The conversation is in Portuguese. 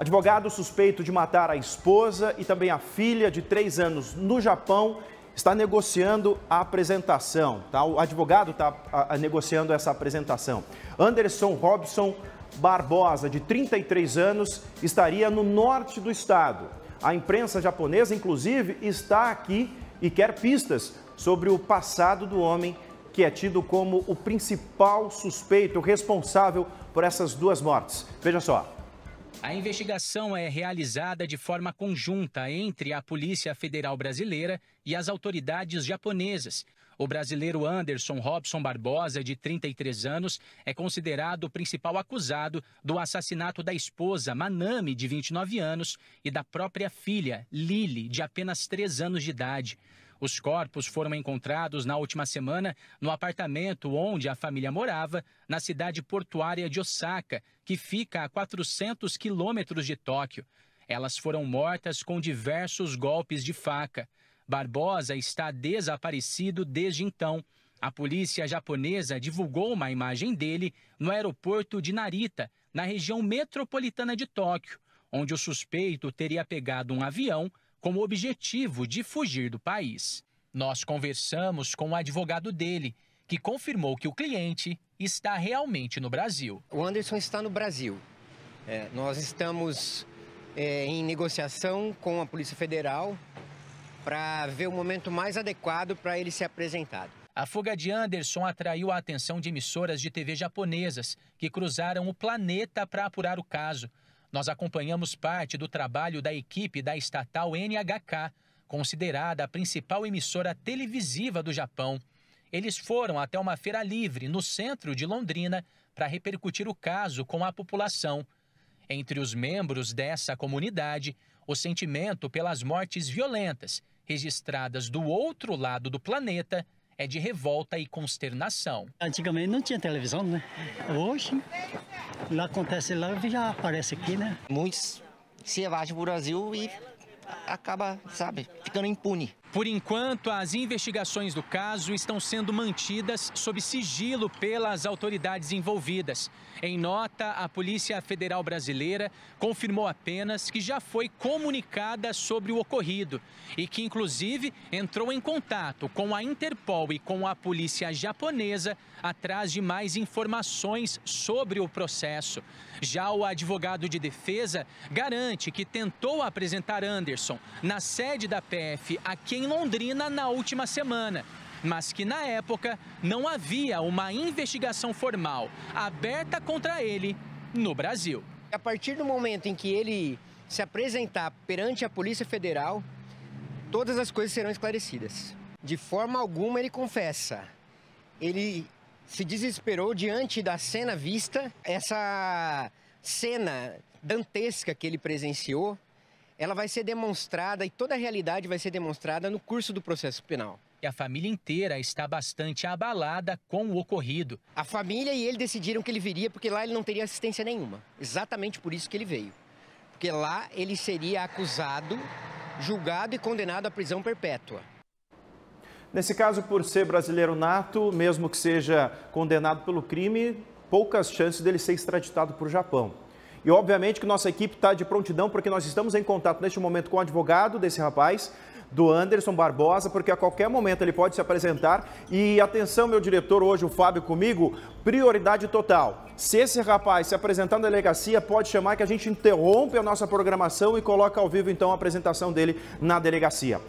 Advogado suspeito de matar a esposa e também a filha de três anos no Japão está negociando a apresentação. Tá? O advogado está negociando essa apresentação. Anderson Robson Barbosa, de 33 anos, estaria no norte do estado. A imprensa japonesa, inclusive, está aqui e quer pistas sobre o passado do homem que é tido como o principal suspeito responsável por essas duas mortes. Veja só. A investigação é realizada de forma conjunta entre a Polícia Federal Brasileira e as autoridades japonesas. O brasileiro Anderson Robson Barbosa, de 33 anos, é considerado o principal acusado do assassinato da esposa Manami, de 29 anos, e da própria filha, Lili, de apenas 3 anos de idade. Os corpos foram encontrados na última semana no apartamento onde a família morava, na cidade portuária de Osaka, que fica a 400 quilômetros de Tóquio. Elas foram mortas com diversos golpes de faca. Barbosa está desaparecido desde então. A polícia japonesa divulgou uma imagem dele no aeroporto de Narita, na região metropolitana de Tóquio, onde o suspeito teria pegado um avião com o objetivo de fugir do país. Nós conversamos com o advogado dele, que confirmou que o cliente está realmente no Brasil. O Anderson está no Brasil. É, nós estamos é, em negociação com a Polícia Federal para ver o momento mais adequado para ele ser apresentado. A fuga de Anderson atraiu a atenção de emissoras de TV japonesas que cruzaram o planeta para apurar o caso nós acompanhamos parte do trabalho da equipe da estatal NHK, considerada a principal emissora televisiva do Japão. Eles foram até uma feira livre no centro de Londrina para repercutir o caso com a população. Entre os membros dessa comunidade, o sentimento pelas mortes violentas registradas do outro lado do planeta é de revolta e consternação. Antigamente não tinha televisão, né? Hoje, lá acontece lá, já aparece aqui, né? Muitos se evadem do Brasil e acaba, sabe, ficando impune. Por enquanto, as investigações do caso estão sendo mantidas sob sigilo pelas autoridades envolvidas. Em nota, a Polícia Federal Brasileira confirmou apenas que já foi comunicada sobre o ocorrido e que, inclusive, entrou em contato com a Interpol e com a polícia japonesa atrás de mais informações sobre o processo. Já o advogado de defesa garante que tentou apresentar Anderson na sede da PF a quem em Londrina na última semana, mas que na época não havia uma investigação formal aberta contra ele no Brasil. A partir do momento em que ele se apresentar perante a Polícia Federal, todas as coisas serão esclarecidas. De forma alguma ele confessa. Ele se desesperou diante da cena vista, essa cena dantesca que ele presenciou ela vai ser demonstrada e toda a realidade vai ser demonstrada no curso do processo penal. E a família inteira está bastante abalada com o ocorrido. A família e ele decidiram que ele viria porque lá ele não teria assistência nenhuma. Exatamente por isso que ele veio. Porque lá ele seria acusado, julgado e condenado à prisão perpétua. Nesse caso, por ser brasileiro nato, mesmo que seja condenado pelo crime, poucas chances dele ser extraditado para o Japão. E obviamente que nossa equipe está de prontidão, porque nós estamos em contato neste momento com o advogado desse rapaz, do Anderson Barbosa, porque a qualquer momento ele pode se apresentar. E atenção, meu diretor, hoje o Fábio comigo, prioridade total. Se esse rapaz se apresentar na delegacia, pode chamar que a gente interrompe a nossa programação e coloca ao vivo então a apresentação dele na delegacia.